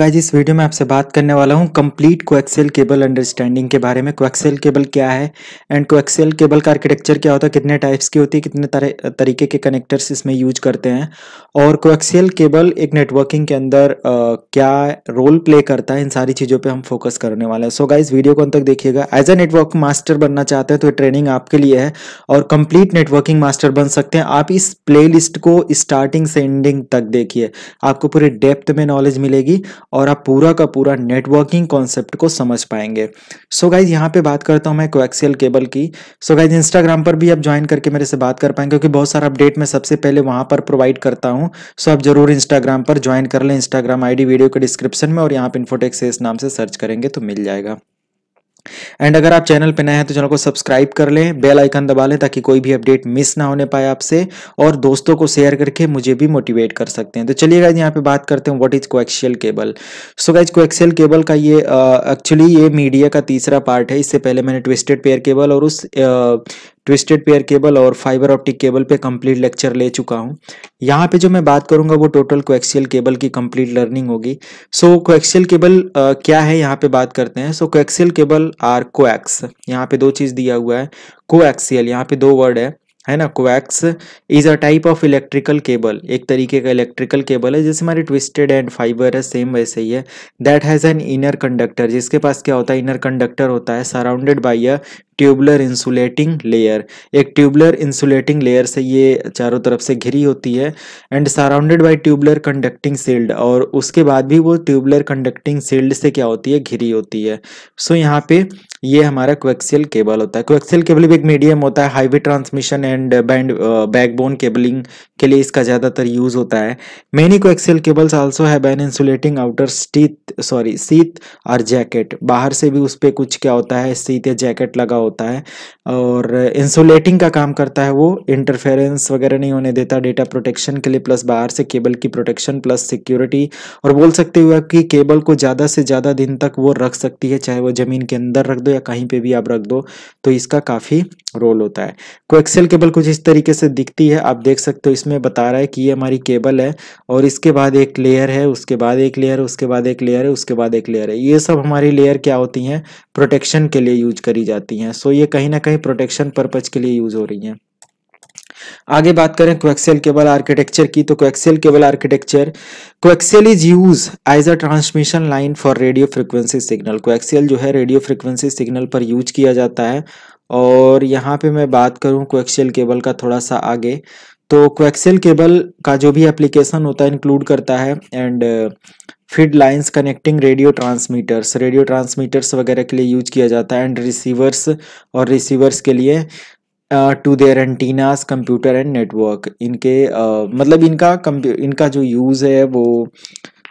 guys इस video में आपसे बात करने वाला हूँ कंप्लीट कोएक्सेल केबल अंडरस्टैंडिंग के बारे में कोएक्सेल केबल क्या है एंड कोएक्सेल केबल का आर्किटेक्चर क्या होता है कितने टाइप्स की होती है कितने तरीके के कनेक्टर्स इसमें यूज करते हैं और कोएक्सेल केबल एक नेटवर्किंग के अंदर आ, क्या रोल प्ले करता है इन सारी चीज़ों पर हम फोकस करने वाले हैं सो गाइज वीडियो को अंत तक देखिएगा एज अ नेटवर्क मास्टर बनना चाहते हैं तो ये ट्रेनिंग आपके लिए है और कंप्लीट नेटवर्किंग मास्टर बन सकते हैं आप इस प्ले को स्टार्टिंग से एंडिंग तक देखिए आपको पूरे डेप्थ में नॉलेज मिलेगी और आप पूरा का पूरा नेटवर्किंग कॉन्सेप्ट को समझ पाएंगे सो गाइज यहाँ पे बात करता हूँ मैं कोएक्सियल केबल की सो गाइज इंस्टाग्राम पर भी आप ज्वाइन करके मेरे से बात कर पाएंगे क्योंकि बहुत सारा अपडेट मैं सबसे पहले वहाँ पर प्रोवाइड करता हूँ सो आप जरूर इंस्टाग्राम पर ज्वाइन कर लें इंस्टाग्राम आईडी वीडियो के डिस्क्रिप्शन में और यहाँ पर इन्फोटेक्स इस नाम से सर्च करेंगे तो मिल जाएगा एंड अगर आप चैनल पर नए हैं तो चैनल को सब्सक्राइब कर लें बेल आइकन दबा लें ताकि कोई भी अपडेट मिस ना होने पाए आपसे और दोस्तों को शेयर करके मुझे भी मोटिवेट कर सकते हैं तो चलिए गाइज यहाँ पे बात करते हैं what is coaxial cable so guys coaxial cable का ये एक्चुअली uh, ये मीडिया का तीसरा पार्ट है इससे पहले मैंने ट्विस्टेड पेयर केबल और उस uh, ट्विस्टेड पेयर केबल और फाइबर ऑप्टिक केबल पे कंप्लीट लेक्चर ले चुका हूँ यहाँ पे जो मैं बात करूँगा वो टोटल कोएक्सियल केबल की कंप्लीट लर्निंग होगी so so, coaxial cable uh, क्या है यहाँ पे बात करते हैं so coaxial cable or coax यहाँ पे दो चीज़ दिया हुआ है कोएक्सियल यहाँ पे दो वर्ड है है ना coax is a type of electrical cable एक तरीके का इलेक्ट्रिकल केबल है जैसे हमारे ट्विस्टेड एंड फाइबर है सेम वैसे ही है that has an inner conductor जिसके पास क्या होता है इनर कंडक्टर होता है surrounded by a tubular insulating layer एक ट्यूबलर इंसुलेटिंग लेयर से ये चारों तरफ से घिरी होती है and surrounded by tubular conducting shield और उसके बाद भी वो ट्यूबलर कंडक्टिंग सील्ड से क्या होती है घिरी होती है सो so, यहाँ पे ये हमारा क्वेक्सियल केबल होता है क्वेक्सियल केबल भी एक मीडियम होता है highway transmission and band backbone cabling के लिए इसका ज़्यादातर यूज होता है many coaxial cables also have an insulating outer sheath sorry sheath और जैकेट बाहर से भी उस पर कुछ क्या होता है सीत या जैकेट लगा होता है और इंसुलेटिंग का काम करता है वो इंटरफेरेंस वगैरह नहीं होने देता डेटा प्रोटेक्शन के लिए प्लस बाहर से केबल की प्रोटेक्शन प्लस सिक्योरिटी और बोल सकते हुए कि केबल को ज़्यादा से ज़्यादा दिन तक वो रख सकती है चाहे वो ज़मीन के अंदर रख दो या कहीं पर भी आप रख दो तो इसका काफ़ी रोल होता है कोएक्सेल केबल कुछ इस तरीके से दिखती है आप देख सकते हो इसमें बता रहा है कि ये हमारी केबल है और इसके बाद एक लेयर है उसके बाद एक लेयर है उसके बाद एक लेयर है उसके बाद एक लेयर है ये सब हमारी लेयर क्या होती हैं प्रोटेक्शन के लिए यूज करी जाती हैं हैं सो ये कहीं ना कहीं प्रोटेक्शन पर्पज के लिए यूज हो रही हैं आगे बात करें क्वेक्सेल केबल आर्किटेक्चर की तो coaxial cable architecture coaxial is use as a transmission line for radio frequency signal coaxial जो है रेडियो फ्रिक्वेंसी सिग्नल पर यूज किया जाता है और यहाँ पे मैं बात करूँ क्वेक्सेल केबल का थोड़ा सा आगे तो क्वेक्सेल केबल का जो भी एप्लीकेशन होता है इंक्लूड करता है and uh, feed lines connecting radio transmitters radio transmitters वगैरह के लिए यूज किया जाता है एंड रिसीवर्स और रिसीवर्स के लिए to their antennas computer and network इनके uh, मतलब इनका इनका जो यूज़ है वो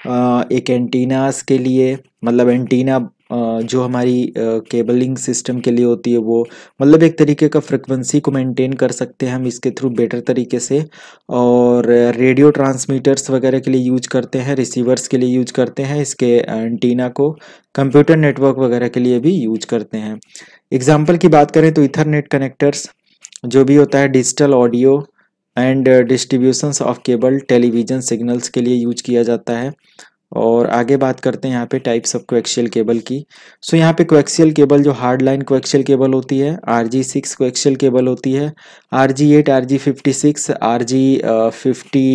uh, एक एंटीनास के लिए मतलब एंटीना जो हमारी केबलिंग सिस्टम के लिए होती है वो मतलब एक तरीके का फ्रिक्वेंसी को मेंटेन कर सकते हैं हम इसके थ्रू बेटर तरीके से और रेडियो ट्रांसमीटर्स वगैरह के लिए यूज करते हैं रिसीवर्स के लिए यूज करते हैं इसके एंटीना को कंप्यूटर नेटवर्क वगैरह के लिए भी यूज करते हैं एग्जाम्पल की बात करें तो इथरनेट कनेक्टर्स जो भी होता है digital audio and distributions of cable television signals के लिए यूज किया जाता है और आगे बात करते हैं यहाँ पे टाइप्स ऑफ क्वेक्शियल केबल की सो so, यहाँ पे क्वेक्शियल केबल जो हार्ड लाइन क्वेक्शियल केबल होती है R G six coaxial cable होती है R G eight R G fifty six R G fifty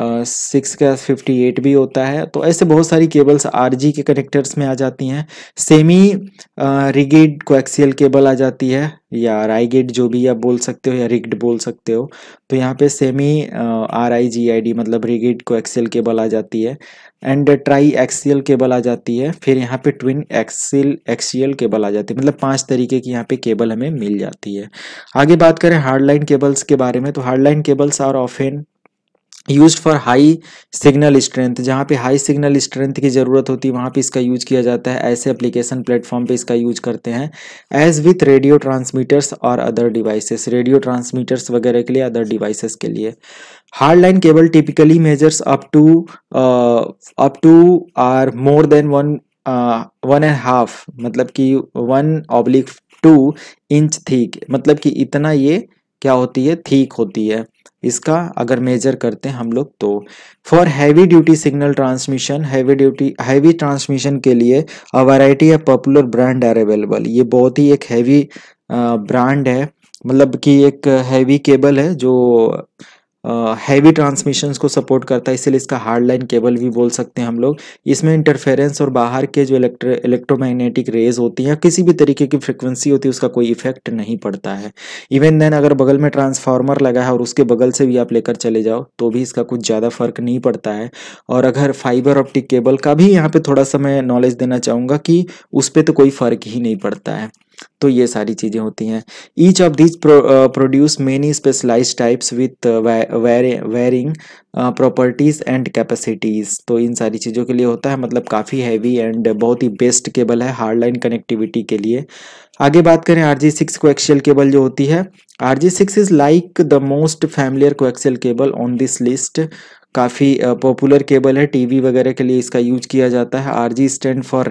six का फिफ्टी एट भी होता है तो ऐसे बहुत सारी केबल्स आर जी के कनेक्टर्स में आ जाती हैं सेमी रिगेड कोएक्सियल केबल आ जाती है या राइगेड जो भी आप बोल सकते हो या रिग्ड बोल सकते हो तो यहाँ पे semi R I G I D मतलब रिगेड कोएक्सियल केबल आ जाती है एंड ट्राई एक्सीएल केबल आ जाती है फिर यहाँ पे ट्विन एक्सिल एक्सीएल केबल आ जाती है मतलब पांच तरीके की यहाँ पे केबल हमें मिल जाती है आगे बात करें हार्डलाइन केबल्स के बारे में तो hardline cables are often use for high signal strength जहाँ पे हाई सिग्नल स्ट्रेंथ की ज़रूरत होती है वहाँ पे इसका यूज किया जाता है ऐसे एप्लीकेशन प्लेटफॉर्म पे इसका यूज करते हैं एज विथ रेडियो ट्रांसमीटर्स और अदर डिवाइसेस रेडियो ट्रांसमीटर्स वगैरह के लिए अदर डिवाइसेस के लिए hard line cable typically measures up to up to or more than one one and half मतलब कि one oblique two inch thick मतलब कि इतना ये क्या होती है ठीक होती है इसका अगर मेजर करते हैं हम लोग तो for heavy duty signal transmission heavy duty heavy transmission के लिए a variety of popular brand are available ये बहुत ही एक हैवी ब्रांड है मतलब कि एक हैवी केबल है जो हैवी ट्रांसमिशन को सपोर्ट करता है इसलिए इसका हार्ड लाइन केबल भी बोल सकते हैं हम लोग इसमें इंटरफेरेंस और बाहर के जो इलेक्ट्रो इलेक्ट्रोमैग्नेटिक रेज होती हैं किसी भी तरीके की फ्रिक्वेंसी होती है उसका कोई इफेक्ट नहीं पड़ता है इवन देन अगर बगल में ट्रांसफार्मर लगा है और उसके बगल से भी आप लेकर चले जाओ तो भी इसका कुछ ज़्यादा फर्क नहीं पड़ता है और अगर फाइबर ऑप्टिक केबल का भी यहाँ पर थोड़ा सा मैं नॉलेज देना चाहूँगा कि उस पर तो कोई फ़र्क ही नहीं पड़ता है तो ये सारी चीज़ें होती हैं each of these produce many specialise types with varying properties and capacities तो इन सारी चीज़ों के लिए होता है मतलब काफ़ी हैवी एंड बहुत ही बेस्ट केबल है हार्ड लाइन कनेक्टिविटी के लिए आगे बात करें R G six coaxial cable जो होती है R G six is like the most familiar coaxial cable on this list काफ़ी पॉपुलर केबल है टीवी वगैरह के लिए इसका यूज किया जाता है R G stand for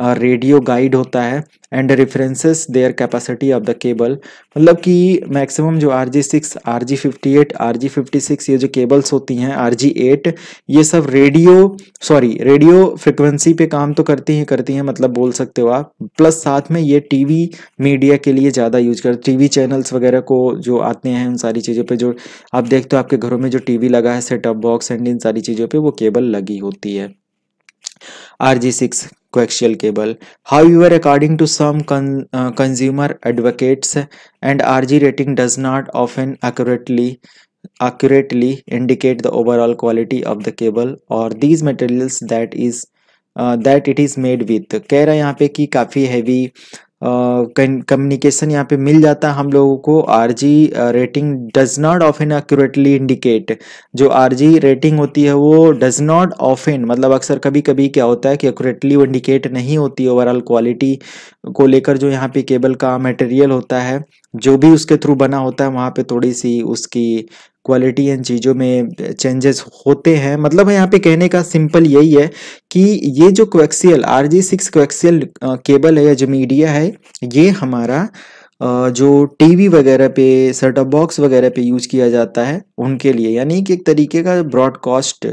radio guide होता है and references their capacity of the cable मतलब कि मैक्सिमम जो R G six R G fifty eight R G fifty six ये जो केबल्स होती हैं आर जी एट ये सब रेडियो सॉरी रेडियो फ्रिक्वेंसी पे काम तो करती हैं करती हैं मतलब बोल सकते हो आप प्लस साथ में ये वी मीडिया के लिए ज़्यादा यूज कर वी चैनल्स वगैरह को जो आते हैं उन सारी चीज़ों पर जो आप देखते हो आपके घरों में जो वी लगा है सेटअप बॉक्स एंड इन सारी चीज़ों पे वो केबल लगी होती है R G six coaxial cable however according to some consumer advocates and R G rating does not often accurately accurately indicate the overall quality of the cable or these materials that is that it is made with कह रहा है यहाँ पे कि काफ़ी heavy communication यहाँ पे मिल जाता है हम लोगों को RG rating does not in accurately indicate जो आरजी रेटिंग होती है वो डज नॉट इन मतलब अक्सर कभी कभी क्या होता है कि एक्यूरेटली वो इंडिकेट नहीं होती ओवरऑल क्वालिटी को लेकर जो यहाँ पे केबल का मटेरियल होता है जो भी उसके थ्रू बना होता है वहाँ पे थोड़ी सी उसकी क्वालिटी इन चीज़ों में चेंजेस होते हैं मतलब यहाँ पे कहने का सिंपल यही है कि ये जो coaxial R G six coaxial cable है या जो मीडिया है ये हमारा जो टीवी वगैरह पे सेटअप बॉक्स वगैरह पे यूज किया जाता है उनके लिए यानी कि एक तरीके का ब्रॉडकास्ट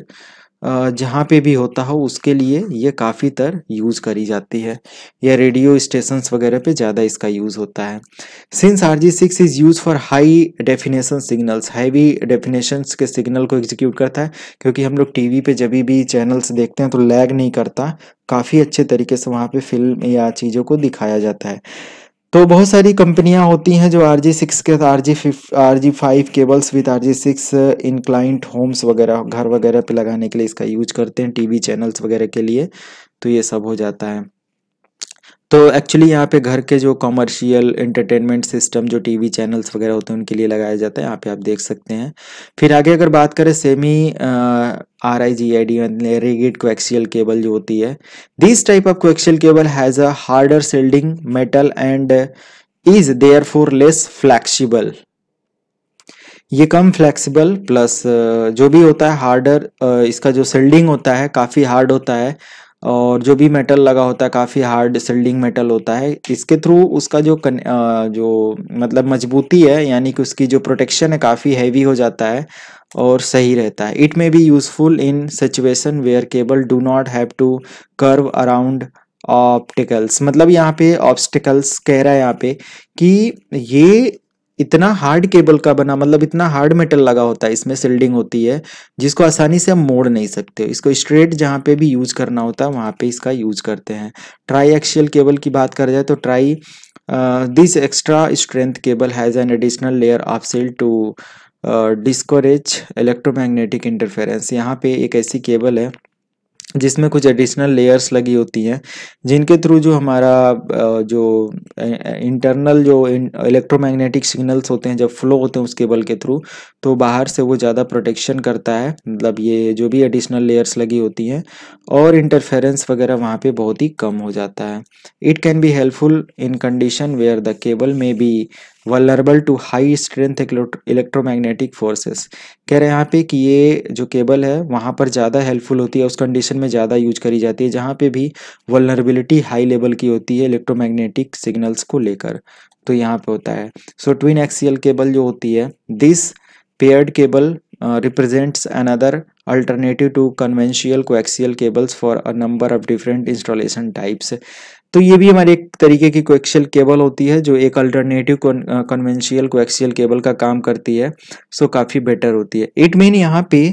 जहाँ पे भी होता हो उसके लिए ये काफ़ी तर यूज़ करी जाती है या रेडियो स्टेशंस वगैरह पे ज़्यादा इसका यूज़ होता है since R G six is use for high definition signals heavy definitions के सिग्नल को एग्जीक्यूट करता है क्योंकि हम लोग टीवी पे जब भी चैनल्स देखते हैं तो लैग नहीं करता काफ़ी अच्छे तरीके से वहाँ पर फिल्म या चीज़ों को दिखाया जाता है तो बहुत सारी कंपनियां होती हैं जो आर जी सिक्स के आर जी फिफ R G five cables with R G six in client uh, homes वगैरह घर वगैरह पे लगाने के लिए इसका यूज करते हैं टीवी चैनल्स वगैरह के लिए तो ये सब हो जाता है तो एक्चुअली यहाँ पे घर के जो कॉमर्शियल एंटरटेनमेंट सिस्टम जो टीवी चैनल्स वगैरह होते हैं उनके लिए लगाया जाता है यहाँ पे आप देख सकते हैं फिर आगे अगर बात करें semi R I G I D rigid coaxial cable जो होती है this type of coaxial cable has a harder shielding metal and is therefore less flexible ये कम फ्लेक्सिबल प्लस जो भी होता है हार्डर इसका जो सेल्डिंग होता है काफ़ी हार्ड होता है और जो भी मेटल लगा होता है काफ़ी हार्ड सिल्डिंग मेटल होता है इसके थ्रू उसका जो कन, आ, जो मतलब मजबूती है यानी कि उसकी जो प्रोटेक्शन है काफ़ी हैवी हो जाता है और सही रहता है it may be useful in situation where cable do not have to curve around obstacles मतलब यहाँ पे ऑब्स्टिकल्स कह रहा है यहाँ पे कि ये इतना हार्ड केबल का बना मतलब इतना हार्ड मेटल लगा होता है इसमें सिल्डिंग होती है जिसको आसानी से हम मोड़ नहीं सकते इसको स्ट्रेट जहाँ पे भी यूज करना होता है वहाँ पे इसका यूज करते हैं ट्राई एक्शियल केबल की बात कर जाए तो try this extra strength cable has an additional layer of cell to discourage electromagnetic interference यहाँ पे एक ऐसी केबल है जिसमें कुछ एडिशनल लेयर्स लगी होती हैं जिनके थ्रू जो हमारा जो इंटरनल जो इलेक्ट्रोमैग्नेटिक सिग्नल्स होते हैं जब फ्लो होते हैं उस केबल के थ्रू तो बाहर से वो ज़्यादा प्रोटेक्शन करता है मतलब ये जो भी एडिशनल लेयर्स लगी होती हैं और इंटरफेरेंस वगैरह वहाँ पे बहुत ही कम हो जाता है it can be helpful in condition where the cable may be vulnerable to high strength electromagnetic forces कह रहे हैं यहाँ पे कि ये जो केबल है वहाँ पर ज़्यादा हेल्पफुल होती है उस कंडीशन में ज़्यादा यूज करी जाती है जहाँ पे भी वलरबिलिटी हाई लेवल की होती है इलेक्ट्रोमैग्नेटिक सिग्नल्स को लेकर तो यहाँ पे होता है सो ट्विन एक्सीएल केबल जो होती है this paired cable other alternative to conventional coaxial cables for a number of different installation types तो ये भी हमारे एक तरीके की कोएक्सियल केबल होती है जो एक अल्टरनेटिव कन्वेंशियल कोएक्सियल केबल का काम करती है सो काफ़ी बेटर होती है इट मीन यहाँ पे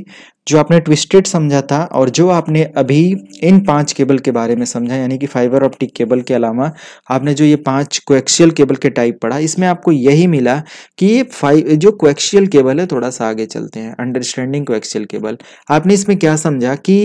जो आपने ट्विस्टेड समझा था और जो आपने अभी इन पांच केबल के बारे में समझा यानी कि फाइबर ऑप्टिक केबल के अलावा आपने जो ये पांच कोएक्शियल केबल के टाइप पढ़ा इसमें आपको यही मिला कि ये फाइव जो कोएक्शियल केबल है थोड़ा सा आगे चलते हैं अंडरस्टैंडिंग कोएक्शियल केबल आपने इसमें क्या समझा कि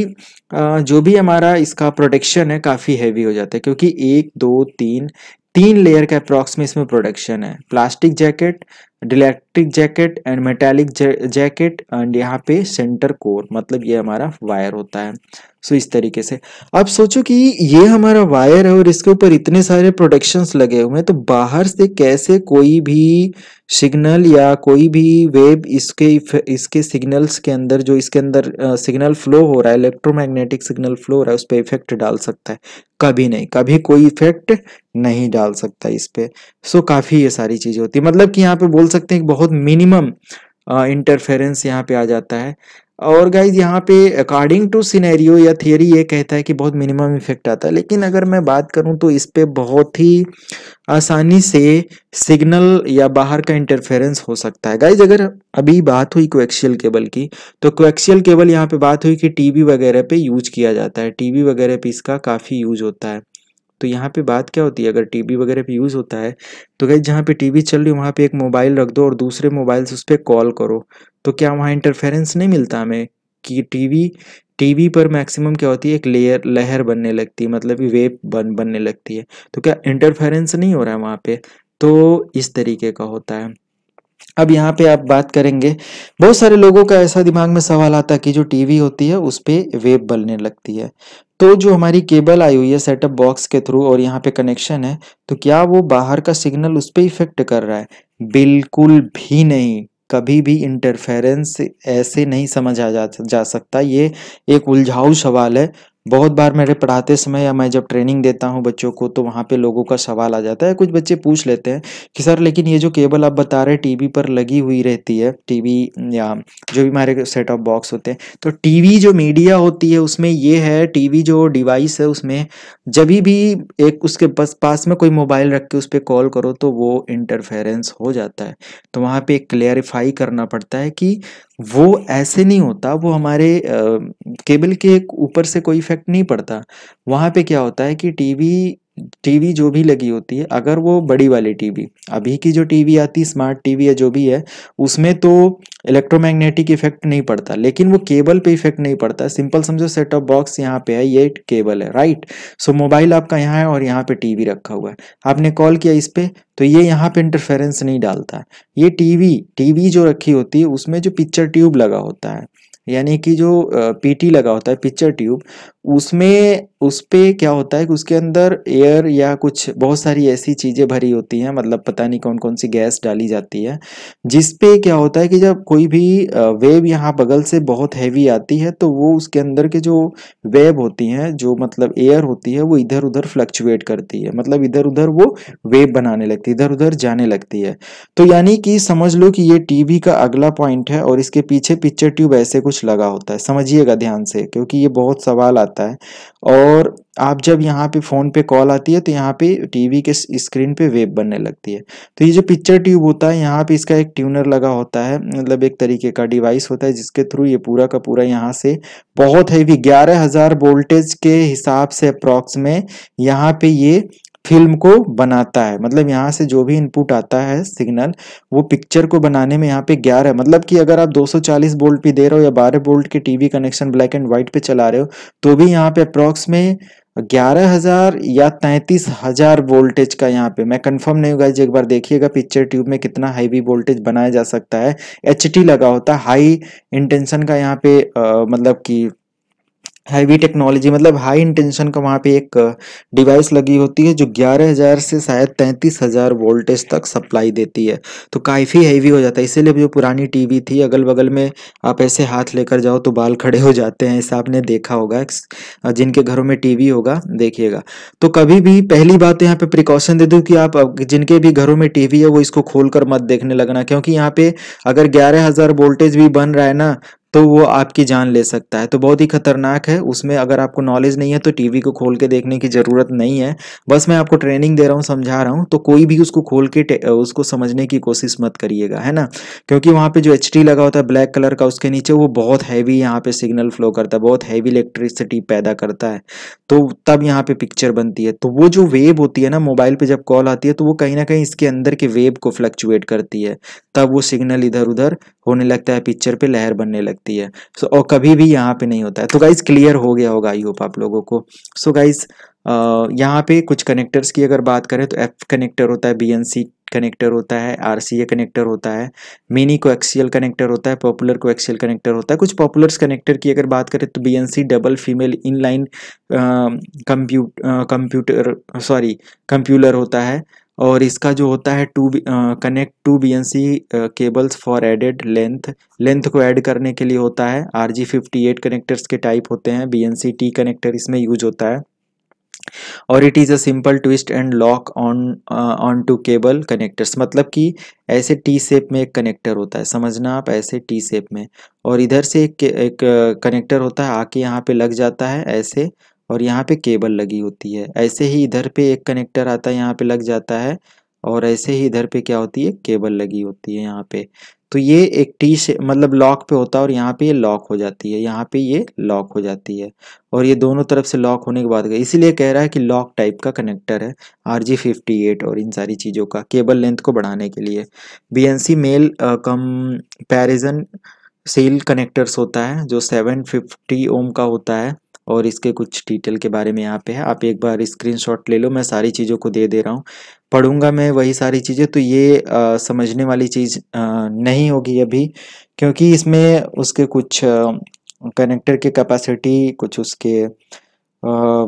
जो भी हमारा इसका प्रोटेक्शन है काफ़ी हैवी हो जाता है क्योंकि एक दो तीन तीन लेयर का अप्रॉक्स में इसमें प्रोडक्शन है plastic jacket dielectric jacket and metallic jacket and यहाँ पे सेंटर कोर मतलब ये हमारा वायर होता है सो so, इस तरीके से अब सोचो कि ये हमारा वायर है और इसके ऊपर इतने सारे प्रोडक्शंस लगे हुए हैं तो बाहर से कैसे कोई भी सिग्नल या कोई भी वेव इसके इसके सिग्नल्स के अंदर जो इसके अंदर सिग्नल फ्लो हो रहा है इलेक्ट्रोमैग्नेटिक सिग्नल फ्लो हो रहा है उस पर इफेक्ट डाल सकता है कभी नहीं कभी कोई इफेक्ट नहीं डाल सकता इस पर सो काफ़ी ये सारी चीज़ें होती है मतलब कि यहाँ पे बोल सकते हैं बहुत मिनिमम इंटरफेरेंस यहाँ पे आ जाता है और गाइज यहाँ पे अकॉर्डिंग टू सिनेरियो या थियोरी ये कहता है कि बहुत मिनिमम इफेक्ट आता है लेकिन अगर मैं बात करूँ तो इस पर बहुत ही आसानी से सिग्नल या बाहर का इंटरफेरेंस हो सकता है गाइज अगर अभी बात हुई क्वेक्शियल केबल की तो क्वेक्शियल केबल यहाँ पे बात हुई कि टीवी वगैरह पे यूज किया जाता है टीवी वगैरह पे इसका काफ़ी यूज होता है तो यहाँ पे बात क्या होती है अगर टीवी वगैरह पे यूज़ होता है तो गई जहाँ पे टीवी चल रही हो वहाँ पे एक मोबाइल रख दो और दूसरे मोबाइल से उस पर कॉल करो तो क्या वहाँ इंटरफेरेंस नहीं मिलता हमें कि टीवी टीवी पर मैक्सिमम क्या होती है एक लेयर लहर बनने लगती है मतलब कि वेब बन बनने लगती है तो क्या इंटरफेरेंस नहीं हो रहा है वहाँ पे तो इस तरीके का होता है अब यहाँ पे आप बात करेंगे बहुत सारे लोगों का ऐसा दिमाग में सवाल आता है कि जो टीवी होती है उस पर वेब बनने लगती है तो जो हमारी केबल आई हुई है सेटअप बॉक्स के थ्रू और यहाँ पे कनेक्शन है तो क्या वो बाहर का सिग्नल उस पर इफेक्ट कर रहा है बिल्कुल भी नहीं कभी भी इंटरफेरेंस ऐसे नहीं समझा जा जा सकता ये एक उलझाऊ सवाल है बहुत बार मेरे पढ़ाते समय या मैं जब ट्रेनिंग देता हूँ बच्चों को तो वहाँ पे लोगों का सवाल आ जाता है कुछ बच्चे पूछ लेते हैं कि सर लेकिन ये जो केबल आप बता रहे टीवी पर लगी हुई रहती है टीवी या जो भी हमारे सेट ऑफ बॉक्स होते हैं तो टीवी जो मीडिया होती है उसमें ये है टीवी जो डिवाइस है उसमें जब भी एक उसके पास पास में कोई मोबाइल रख के उस पर कॉल करो तो वो इंटरफेरेंस हो जाता है तो वहाँ पर क्लियरिफाई करना पड़ता है कि वो ऐसे नहीं होता वो हमारे केबल के ऊपर से कोई इफेक्ट नहीं पड़ता वहाँ पे क्या होता है कि टीवी टीवी जो भी लगी होती है अगर वो बड़ी वाली टीवी अभी की जो टीवी आती है स्मार्ट टीवी या जो भी है उसमें तो इलेक्ट्रोमैग्नेटिक इफेक्ट नहीं पड़ता लेकिन वो केबल पे इफेक्ट नहीं पड़ता सिंपल समझो सेट ऑफ बॉक्स यहाँ पे है ये केबल है राइट सो मोबाइल आपका यहाँ है और यहाँ पे टीवी रखा हुआ है आपने कॉल किया इस पर तो ये यहाँ पे इंटरफेरेंस नहीं डालता ये टीवी टीवी जो रखी होती है उसमें जो पिक्चर ट्यूब लगा होता है यानी कि जो पीटी लगा होता है पिक्चर ट्यूब उसमें उस पर क्या होता है कि उसके अंदर एयर या कुछ बहुत सारी ऐसी चीज़ें भरी होती हैं मतलब पता नहीं कौन कौन सी गैस डाली जाती है जिस पे क्या होता है कि जब कोई भी वेव यहाँ बगल से बहुत हैवी आती है तो वो उसके अंदर के जो वेव होती हैं जो मतलब एयर होती है वो इधर उधर फ्लक्चुएट करती है मतलब इधर उधर वो वेव बनाने लगती है इधर उधर जाने लगती है तो यानी कि समझ लो कि ये टी का अगला पॉइंट है और इसके पीछे पिक्चर ट्यूब ऐसे कुछ लगा होता है समझिएगा ध्यान से क्योंकि ये बहुत सवाल आता है और और आप जब यहाँ पे फ़ोन पे कॉल आती है तो यहाँ पे टीवी के स्क्रीन पे वेब बनने लगती है तो ये जो पिक्चर ट्यूब होता है यहाँ पे इसका एक ट्यूनर लगा होता है मतलब एक तरीके का डिवाइस होता है जिसके थ्रू ये पूरा का पूरा यहाँ से बहुत हैवी ग्यारह हज़ार वोल्टेज के हिसाब से अप्रॉक्स में यहाँ पे ये फिल्म को बनाता है मतलब यहाँ से जो भी इनपुट आता है सिग्नल वो पिक्चर को बनाने में यहाँ पे ग्यारह मतलब कि अगर आप 240 वोल्ट भी दे रहे हो या 12 वोल्ट के TV connection black and white पे चला रहे हो तो भी यहाँ पे अप्रॉक्स में ग्यारह हजार या तैंतीस हजार वोल्टेज का यहाँ पे मैं कंफर्म नहीं होगा एक बार देखिएगा पिक्चर ट्यूब में कितना हैवी वोल्टेज बनाया जा सकता है एच लगा होता है हाई इंटेंशन का यहाँ पे आ, मतलब कि हैवी टेक्नोलॉजी मतलब हाई इंटेंशन का वहाँ पे एक डिवाइस लगी होती है जो 11000 से शायद 35000 वोल्टेज तक सप्लाई देती है तो काफ़ी हैवी हो जाता है इसीलिए जो पुरानी टीवी थी अगल बगल में आप ऐसे हाथ लेकर जाओ तो बाल खड़े हो जाते हैं ऐसा आपने देखा होगा जिनके घरों में टीवी होगा देखिएगा तो कभी भी पहली बात तो यहाँ पर प्रिकॉशन दे दूँ कि आप जिनके भी घरों में टीवी है वो इसको खोल मत देखने लगना क्योंकि यहाँ पे अगर ग्यारह वोल्टेज भी बन रहा है ना तो वो आपकी जान ले सकता है तो बहुत ही खतरनाक है उसमें अगर आपको नॉलेज नहीं है तो टीवी को खोल के देखने की ज़रूरत नहीं है बस मैं आपको ट्रेनिंग दे रहा हूँ समझा रहा हूँ तो कोई भी उसको खोल के उसको समझने की कोशिश मत करिएगा है ना क्योंकि वहाँ पे जो एच लगा होता है ब्लैक कलर का उसके नीचे वो बहुत हैवी यहाँ पर सिग्नल फ्लो करता है बहुत हैवी इलेक्ट्रिसिटी पैदा करता है तो तब यहाँ पर पिक्चर बनती है तो वो जो वेब होती है ना मोबाइल पर जब कॉल आती है तो वो कहीं ना कहीं इसके अंदर के वेब को फ्लक्चुएट करती है तब वो सिग्नल इधर उधर होने लगता है पिक्चर पे लहर बनने लगती है सो और कभी भी यहाँ पे नहीं होता है तो गाइज क्लियर हो गया होगा आई होप आप लोगों को सो गाइज यहाँ पे कुछ कनेक्टर्स की अगर बात करें तो एफ कनेक्टर होता है बी एन सी कनेक्टर होता है आर सी ए कनेक्टर होता है मिनी को एक्सीएल कनेक्टर होता है पॉपुलर को एक्सियल कनेक्टर होता है कुछ पॉपुलर्स कनेक्टर की अगर बात करें तो B double female in line computer sorry coupler होता है और इसका जो होता है to connect to B N C cables for added length length को ऐड करने के लिए होता है R G fifty eight connectors के टाइप होते हैं B N C T connector इसमें यूज होता है और it is a simple twist and lock on on to cable connectors मतलब कि ऐसे टी शेप में एक कनेक्टर होता है समझना आप ऐसे टी शेप में और इधर से एक, एक कनेक्टर होता है आके यहाँ पे लग जाता है ऐसे और यहाँ पे केबल लगी होती है ऐसे ही इधर पे एक कनेक्टर आता है यहाँ पे लग जाता है और ऐसे ही इधर पे क्या होती है केबल लगी होती है यहाँ पे तो ये एक टी से मतलब लॉक पे होता है और यहाँ पे ये लॉक हो जाती है यहाँ पे ये लॉक हो जाती है और ये दोनों तरफ से लॉक होने के बाद इसीलिए कह रहा है कि लॉक टाइप का कनेक्टर है आर जी फिफ्टी एट और इन सारी चीज़ों का केबल लेंथ को बढ़ाने के लिए B N C male comparison cell connectors होता है जो सेवन फिफ्टी ओम का होता है और इसके कुछ डिटेल के बारे में यहाँ पे है आप एक बार स्क्रीनशॉट ले लो मैं सारी चीज़ों को दे दे रहा हूँ पढ़ूंगा मैं वही सारी चीज़ें तो ये आ, समझने वाली चीज़ आ, नहीं होगी अभी क्योंकि इसमें उसके कुछ कनेक्टर के कैपेसिटी कुछ उसके आ,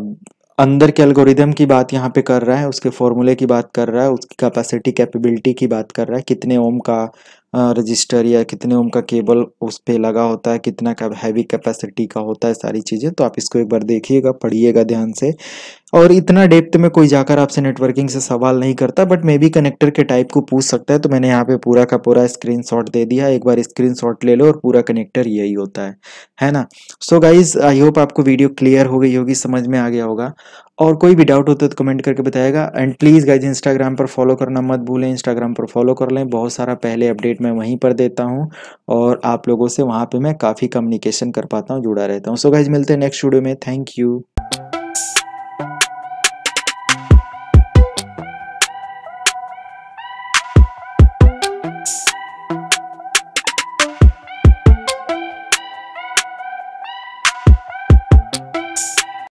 अंदर के एल्गोरिदम की बात यहाँ पे कर रहा है उसके फॉर्मूले की बात कर रहा है उसकी कैपेसिटी कैपेबिलिटी की बात कर रहा है कितने ओम का रजिस्टर या कितने ओम का केबल उस पर लगा होता है कितना का हैवी कैपेसिटी का होता है सारी चीज़ें तो आप इसको एक बार देखिएगा पढ़िएगा ध्यान से और इतना डेप्थ में कोई जाकर आपसे नेटवर्किंग से सवाल नहीं करता बट मे बी कनेक्टर के टाइप को पूछ सकता है तो मैंने यहाँ पे पूरा का पूरा स्क्रीन दे दिया एक बार स्क्रीन ले लो और पूरा कनेक्टर यही होता है है ना सो गाइज आई होप आपको वीडियो क्लियर हो गई होगी समझ में आ गया होगा और कोई भी डाउट होता है तो कमेंट करके बताएगा एंड प्लीज़ गाइज इंस्टाग्राम पर फॉलो करना मत भूलें इंस्टाग्राम पर फॉलो कर लें बहुत सारा पहले अपडेट मैं वहीं पर देता हूँ और आप लोगों से वहाँ पे मैं काफ़ी कम्युनिकेशन कर पाता हूँ जुड़ा रहता हूँ सो गाइज मिलते हैं नेक्स्ट वीडियो में थैंक यू